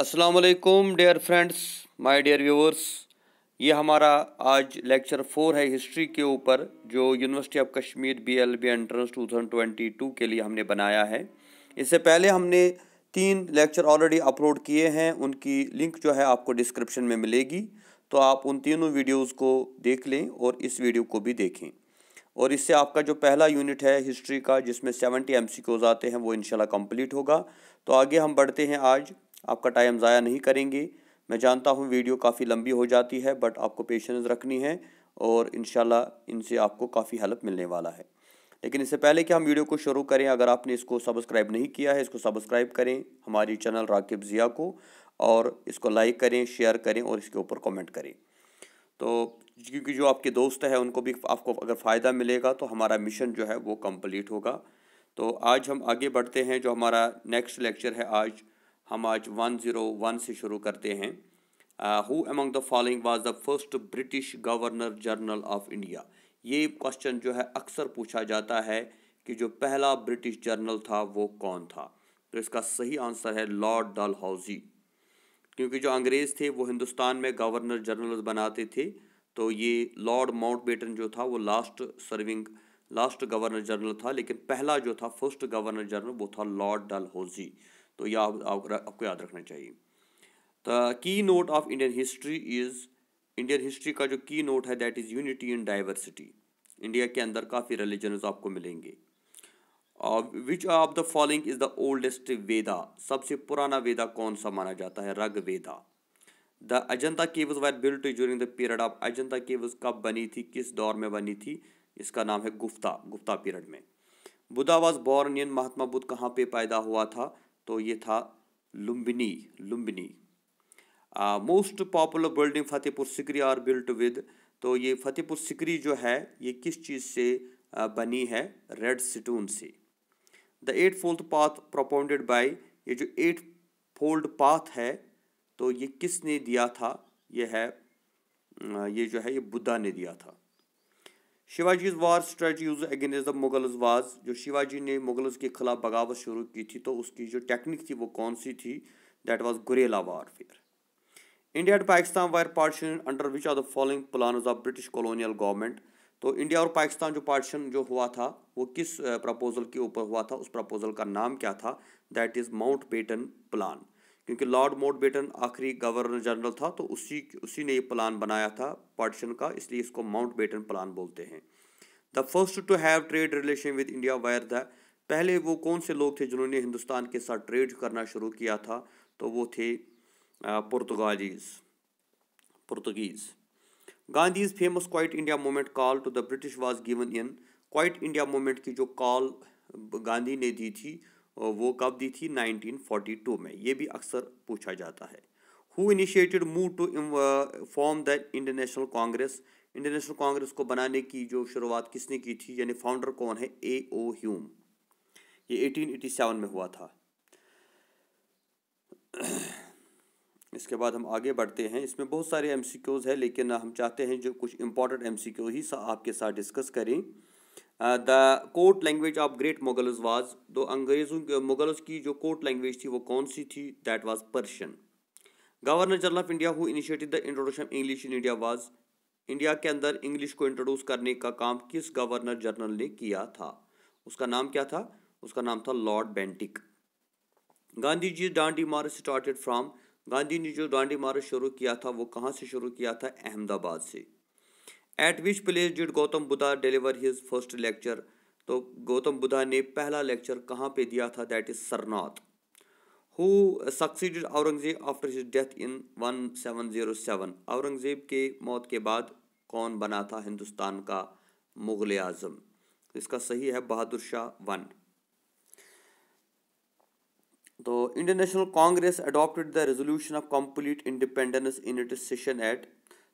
अस्सलाम वालेकुम dear friends my dear viewers ये हमारा आज लेक्चर फोर है हिस्ट्री के ऊपर जो university of Kashmir B L B entrance two thousand twenty two के लिए हमने बनाया है इससे पहले हमने तीन लेक्चर ऑलरेडी अपलोड किए हैं उनकी लिंक जो है आपको डिस्क्रिप्शन में मिलेगी तो आप उन तीनों वीडियोज़ को देख लें और इस वीडियो को भी देखें और इससे आपका जो पहला यूनिट है हिस्ट्री का जिसमें सेवेंटी एम आते हैं वो इनशाला कम्प्लीट होगा तो आगे हम बढ़ते हैं आज आपका टाइम ज़ाया नहीं करेंगे मैं जानता हूँ वीडियो काफ़ी लंबी हो जाती है बट आपको पेशेंस रखनी है और इन इनसे आपको काफ़ी हेल्प मिलने वाला है लेकिन इससे पहले कि हम वीडियो को शुरू करें अगर आपने इसको सब्सक्राइब नहीं किया है इसको सब्सक्राइब करें हमारी चैनल राकिब ज़िया को और इसको लाइक करें शेयर करें और इसके ऊपर कमेंट करें तो क्योंकि जो आपके दोस्त हैं उनको भी आपको अगर फ़ायदा मिलेगा तो हमारा मिशन जो है वो कम्प्लीट होगा तो आज हम आगे बढ़ते हैं जो हमारा नेक्स्ट लेक्चर है आज हम आज वन ज़ीरो वन से शुरू करते हैं who among the following was the first British governor general of India ये क्वेश्चन जो है अक्सर पूछा जाता है कि जो पहला ब्रिटिश जनरल था वो कौन था तो इसका सही आंसर है लॉर्ड डल क्योंकि जो अंग्रेज़ थे वो हिंदुस्तान में गवर्नर जनरल बनाते थे तो ये लॉर्ड माउंट जो था वो last serving last governor general था लेकिन पहला जो था फर्स्ट गवर्नर जनरल वो था लॉर्ड डल तो यह आप, आप, आपको याद रखना चाहिए the key note of Indian history is Indian history का जो की नोट है that is unity in diversity India के अंदर काफ़ी रिलीजन आपको मिलेंगे which of the following is the oldest Veda सबसे पुराना वेदा कौन सा माना जाता है Rig Veda the Ajanta caves were built during the period of Ajanta caves कब बनी थी किस दौर में बनी थी इसका नाम है गुफ्ता गुफ्ता पीरियड में Buddha was born in Mahatma Buddha कहाँ पे पैदा हुआ था तो ये था Lumbini Lumbini most popular building Fatehpur Sikri are built with तो ये फतेहपुर सिकरी जो है ये किस चीज़ से बनी है रेड स्टोन से the eight fold path propounded by ये जो एट फोल्ड पाथ है तो ये किसने दिया था ये है ये जो है ये बुद्धा ने दिया था Shivaji's war strategy used against the Mughals was जो शिवाजी ने मुगल्स के खिलाफ बगावत शुरू की थी तो उसकी जो टेक्निक थी वो कौन सी थी that was guerrilla warfare India and Pakistan were partition under which are the following plan of British colonial government तो इंडिया और पाकिस्तान जो पार्टीशन जो हुआ था वो किस प्रपोजल के ऊपर हुआ था उस प्रपोजल का नाम क्या था that is Mountbatten plan क्योंकि लॉर्ड बेटन आखिरी गवर्नर जनरल था तो उसी उसी ने ये प्लान बनाया था पार्टीशन का इसलिए इसको माउंट बेटन प्लान बोलते हैं the first to have trade relation with India were the पहले वो कौन से लोग थे जिन्होंने हिंदुस्तान के साथ ट्रेड करना शुरू किया था तो वो थे Portuguese Portuguese Gandhi's famous quit India movement call to the British was given in quit India movement की जो कॉल गांधी ने दी थी वो कब दी थी 1942 में ये भी अक्सर पूछा जाता है who initiated move to form the international congress international congress को बनाने की जो शुरुआत किसने की थी यानी फाउंडर कौन है ए ओ ह्यूम ये 1887 में हुआ था इसके बाद हम आगे बढ़ते हैं इसमें बहुत सारे एम हैं लेकिन हम चाहते हैं जो कुछ इम्पोर्टेंट एम ही सा आपके साथ डिस्कस करें the court language of great Mughals was तो अंग्रेज़ों मुगल्स की जो कोर्ट लैंग्वेज थी वो कौन सी थी that was Persian governor general of India who initiated the introduction English in India was India के अंदर इंग्लिश को इंट्रोड्यूस करने का काम किस गवर्नर जनरल ने किया था उसका नाम क्या था उसका नाम था Lord Bentinck Gandhi ji Dandi march started from Gandhi ने जो डांडी मार्च शुरू किया था वो कहाँ से शुरू किया था अहमदाबाद से at which place did Gautam Buddha deliver his first lecture तो गौतम बुद्धा ने पहला लेक्चर कहाँ पे दिया था that is Sarnath who succeeded Aurangzeb after his death in seven Aurangzeb के मौत के बाद कौन बना था हिंदुस्तान का मुग़ल आज़म तो इसका सही है बहादुर शाह वन तो Indian national congress adopted the resolution of complete independence in it session at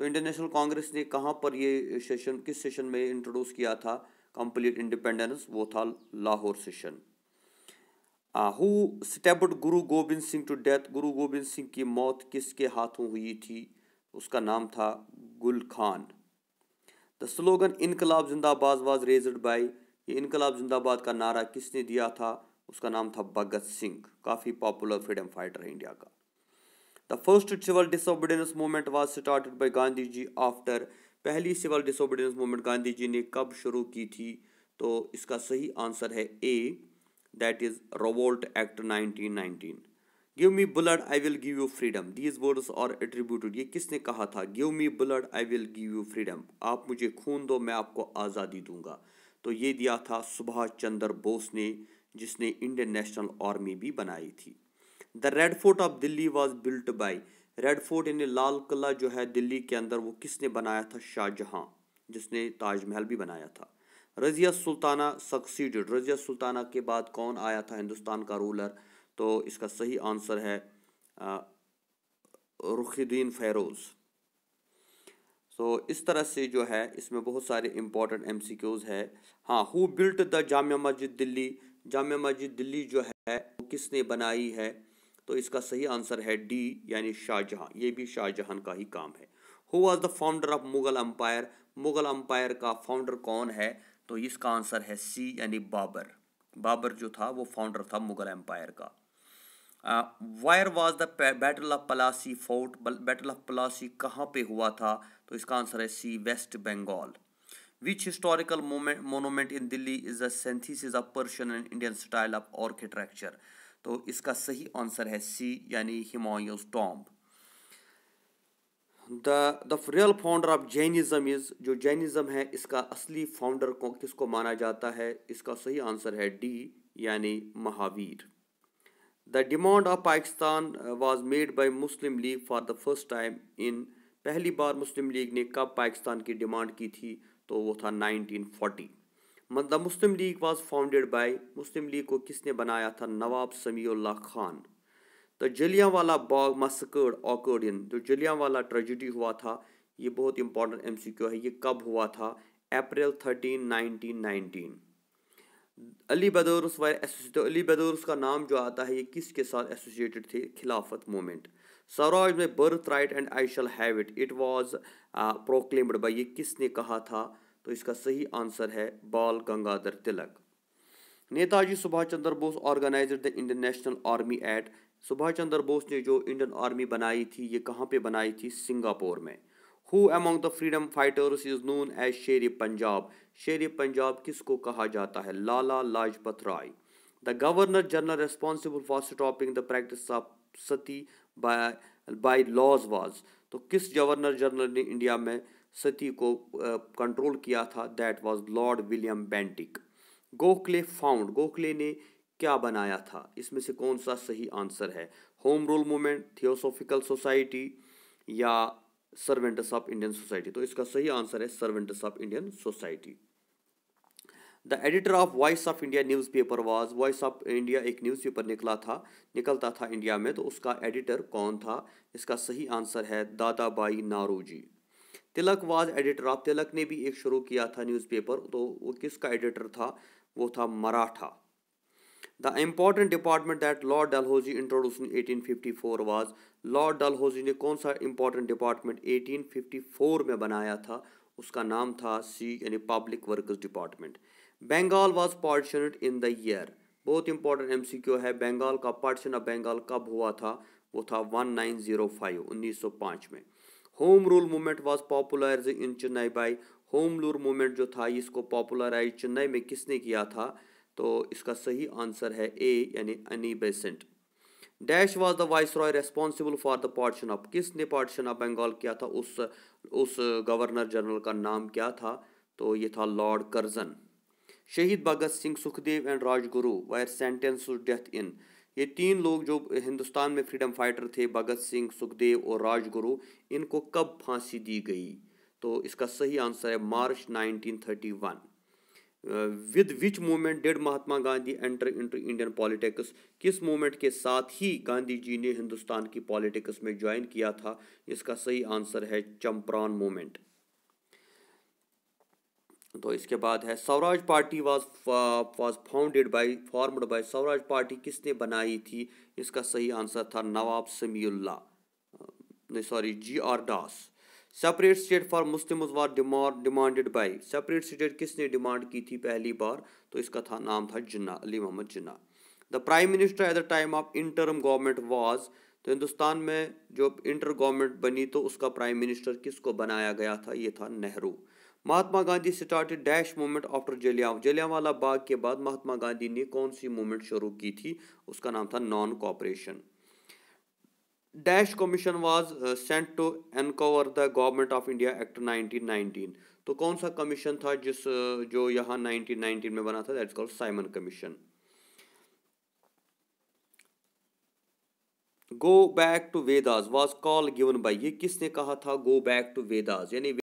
तो इंटरनेशनल कांग्रेस ने कहाँ पर ये सेशन किस सेशन में इंट्रोड्यूस किया था कंप्लीट इंडिपेंडेंस वो था लाहौर सेशन हु स्टेबड गुरु गोविंद सिंह टू डेथ गुरु गोविंद सिंह की मौत किसके हाथों हुई थी उसका नाम था गुल खान द स्लोगन इनकलाब जिंदाबाद वाज रेजड बाई ये इनकलाब जिंदाबाद का नारा किसने दिया था उसका नाम था भगत सिंह काफ़ी पॉपुलर फ्रीडम फाइटर है इंडिया का the first civil disobedience movement was started by Gandhi ji after पहली civil disobedience movement Gandhi ji ने कब शुरू की थी तो इसका सही आंसर है A that is Rowlatt act 1919 give me blood I will give you freedom these words are attributed ये किसने कहा था give me blood I will give you freedom आप मुझे खून दो मैं आपको आज़ादी दूंगा तो ये दिया था सुभाष चंद्र बोस ने जिसने इंडियन नेशनल आर्मी भी बनाई थी the red fort of Delhi was built by red fort यानी लाल किला जो है दिल्ली के अंदर वो किसने बनाया था शाहजहाँ जिसने ताजमहल भी बनाया था रजिया सुल्ताना सक्सीडेड रजिया सुल्ताना के बाद कौन आया था हिंदुस्तान का रूलर तो इसका सही आंसर है रुखीद्दीन फेरोज तो इस तरह से जो है इसमें बहुत सारे इम्पोर्टेंट एम सी क्यूज़ है हाँ हु बिल्ट द जाम मस्जिद दिल्ली जाम मस्जिद दिल्ली जो है वो किसने बनाई है तो इसका सही आंसर है डी यानी शाहजहां ये भी शाहजहां का ही काम है who was the founder of Mughal empire Mughal empire का फाउंडर कौन है तो इसका आंसर है सी यानी बाबर बाबर जो था वो फाउंडर था मुगल एम्पायर का where was the battle of Plassey fought battle of Plassey कहाँ पे हुआ था तो इसका आंसर है C West Bengal which historical monument in Delhi is the of Persian and Indian style of architecture तो इसका सही आंसर है सी यानी Humayun's tomb the the real founder of Jainism is जो जैनिज़्म है इसका असली फाउंडर को किसको माना जाता है इसका सही आंसर है डी यानी Mahavir the demand of Pakistan was made by Muslim League for the first time in पहली बार मुस्लिम लीग ने कब पाकिस्तान की डिमांड की थी तो वो था 1940 द मतलब Muslim League was founded by Muslim League को किसने बनाया था नवाब समीउल्ला खान तो वाला बाग मसकर्ड ऑकर्ड इन जो वाला ट्रेजिडी हुआ था ये बहुत इंपॉर्टेंट एम है ये कब हुआ था April thirteen nineteen nineteen Ali बदोरस वायर एसोसिएट अली बदोरस का नाम जो आता है ये किसके साथ एसोसिएटेड थे खिलाफत मूवमेंट सराज में birthright and I shall have it it was proclaimed by ये किसने कहा था तो इसका सही आंसर है Bal Gangadhar Tilak Netaji Subhash Chandra Bose organiser the Indian army at Subhash Chandra Bose ने जो इंडियन आर्मी बनाई थी ये कहाँ पे बनाई थी सिंगापुर में who among the freedom fighters is known as Sher Punjab Sher Punjab किसको कहा जाता है Lala Lajpat Rai the governor general responsible for stopping the practice of sati by laws was तो किस गवर्नर जनरल ने इंडिया में सती को कंट्रोल uh, किया था that was Lord William Bentinck Gokhale found Gokhale ने क्या बनाया था इसमें से कौन सा सही आंसर है home rule movement theosophical society या सर्वेंट्स ऑफ इंडियन सोसाइटी तो इसका सही आंसर है servants of Indian society the editor of voice of India newspaper was voice of India एक न्यूज़ पेपर निकला था निकलता था इंडिया में तो उसका एडिटर कौन था इसका सही आंसर है दादाबाई नारोजी तिलक वाज एडिटर आप तिलक ने भी एक शुरू किया था न्यूज़पेपर तो वो किसका एडिटर था वो था Maratha the important department that Lord Dalhousie introduce in four was Lord Dalhousie ने कौन सा important department eighteen fifty four में बनाया था उसका नाम था सी यानी public works department Bengal was partitioned in the year बहुत इंपॉर्टेंट एम सी क्यू है बंगाल का पार्टिशन ऑफ बंगाल कब हुआ था वो था वन नाइन जीरो फाइव उन्नीस सौ पाँच में home rule movement was popularise in Chennai by home rule movement जो था इसको पॉपुलराइज चेन्नई में किसने किया था तो इसका सही आंसर है ए यानी Annie Besant dash was the viceroy responsible for the partition of किसने पार्टीशन ऑफ बंगाल किया था उस उस गवर्नर जनरल का नाम क्या था तो ये था Lord Curzon Shaheed Bhagat Singh Sukhdev and Rajguru were sentence to death in ये तीन लोग जो हिंदुस्तान में फ्रीडम फाइटर थे भगत सिंह सुखदेव और राजगुरु इनको कब फांसी दी गई तो इसका सही आंसर है March 1931 with which movement did Mahatma Gandhi enter into Indian politics किस मूवमेंट के साथ ही गांधी जी ने हिंदुस्तान की पॉलिटिक्स में ज्वाइन किया था इसका सही आंसर है चंपरान मूवमेंट तो इसके बाद है Swaraj party was was founded by formed by Swaraj party किसने बनाई थी इसका सही आंसर था नवाब समीउल्ला uh, नहीं sorry G R Das separate state for Muslim demanded by separate state किसने डिमांड की थी पहली बार तो इसका था नाम था Jinnah Ali Mohammad Jinnah the prime minister at the time of interim government was तो हिंदुस्तान में जो इंटर गवर्नमेंट बनी तो उसका प्राइम मिनिस्टर किसको बनाया गया था ये था Nehru Mahatma Gandhi started dash movement after जलिया जलियावाला बाग के बाद महात्मा गांधी ने कौन सी मूवमेंट शुरू की थी उसका नाम था non cooperation dash commission was sent to uncover the government of India act 1919 तो कौन सा कमीशन था जिस uh, जो यहाँ 1919 में बना था that's called Simon commission go back to Vedas was call given by ये किसने कहा था गो बैक टू वेदास यानी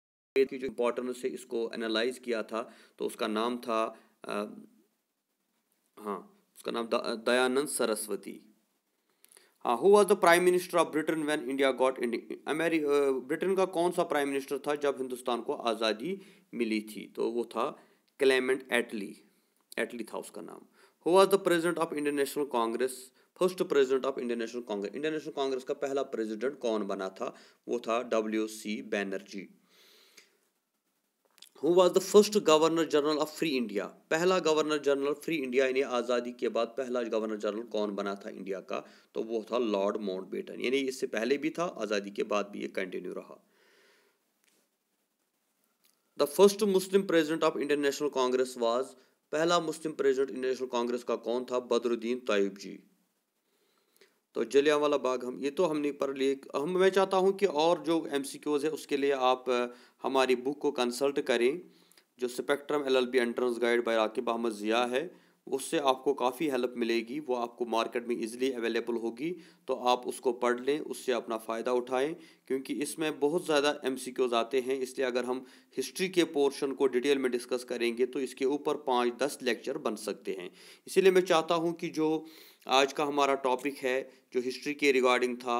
की जो इम्पोर्टेंस से इसको एनालाइज किया था तो उसका नाम था आ, हाँ उसका नाम दयानंद सरस्वती हाँ who was the prime minister of Britain when India got अमेरिक ब्रिटेन का कौन सा प्राइम मिनिस्टर था जब हिंदुस्तान को आज़ादी मिली थी तो वो था क्लेमेंट एटली एटली था उसका नाम who was the president of Indian national Congress first president of Indian national Congress Indian national Congress का पहला प्रेजिडेंट कौन बना था वो था W C Banerjee who was the first governor general of free India पहला गवर्नर जनरल फ्री इंडिया यानी आज़ादी के बाद पहला गवर्नर जनरल कौन बना था इंडिया का तो वो था लॉर्ड माउंट बेटन यानी इससे पहले भी था आज़ादी के बाद भी ये कंटिन्यू रहा the first Muslim president of international congress was पहला मुस्लिम प्रेजिडेंट इंटरनेशनल कांग्रेस का कौन था बदरुद्दीन तयब जी तो जलिया वाला बाग हम ये तो हमने पढ़ लिए हम मैं चाहता हूँ कि और जो एम सी क्यूज़ है उसके लिए आप हमारी बुक को कंसल्ट करें जो spectrum L L B entrance guide by Rakib Ahmad Zia है उससे आपको काफ़ी हेल्प मिलेगी वो आपको मार्केट में इजीली अवेलेबल होगी तो आप उसको पढ़ लें उससे अपना फ़ायदा उठाएं क्योंकि इसमें बहुत ज़्यादा क्यूज़ आते हैं इसलिए अगर हम हिस्ट्री के पोर्शन को डिटेल में डिस्कस करेंगे तो इसके ऊपर पाँच दस लेक्चर बन सकते हैं इसीलिए मैं चाहता हूँ कि जो आज का हमारा टॉपिक है जो हिस्ट्री के रिगार्डिंग था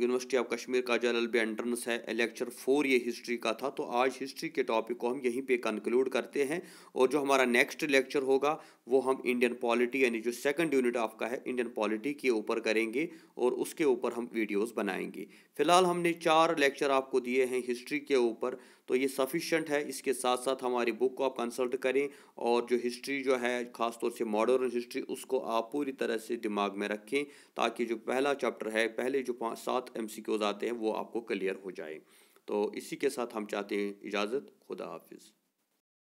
यूनिवर्सिटी ऑफ कश्मीर का जनरल भी एंट्रेंस है लेक्चर फोर ये हिस्ट्री का था तो आज हिस्ट्री के टॉपिक को हम यहीं पे कंक्लूड करते हैं और जो हमारा नेक्स्ट लेक्चर होगा वो हम इंडियन पॉलिटी यानी जो सेकंड यूनिट आपका है इंडियन पॉलिटी के ऊपर करेंगे और उसके ऊपर हम वीडियोस बनाएंगे फिलहाल हमने चार लेक्चर आपको दिए हैं हिस्ट्री के ऊपर तो ये सफिशेंट है इसके साथ साथ हमारी बुक को आप कंसल्ट करें और जो हिस्ट्री जो है ख़ासतौर से मॉडर्न हिस्ट्री उसको आप पूरी तरह से दिमाग में रखें ताकि जो पहला चैप्टर है पहले जो पाँच सात एम आते हैं वो आपको क्लियर हो जाए तो इसी के साथ हम चाहते हैं इजाज़त खुदा हाफिज़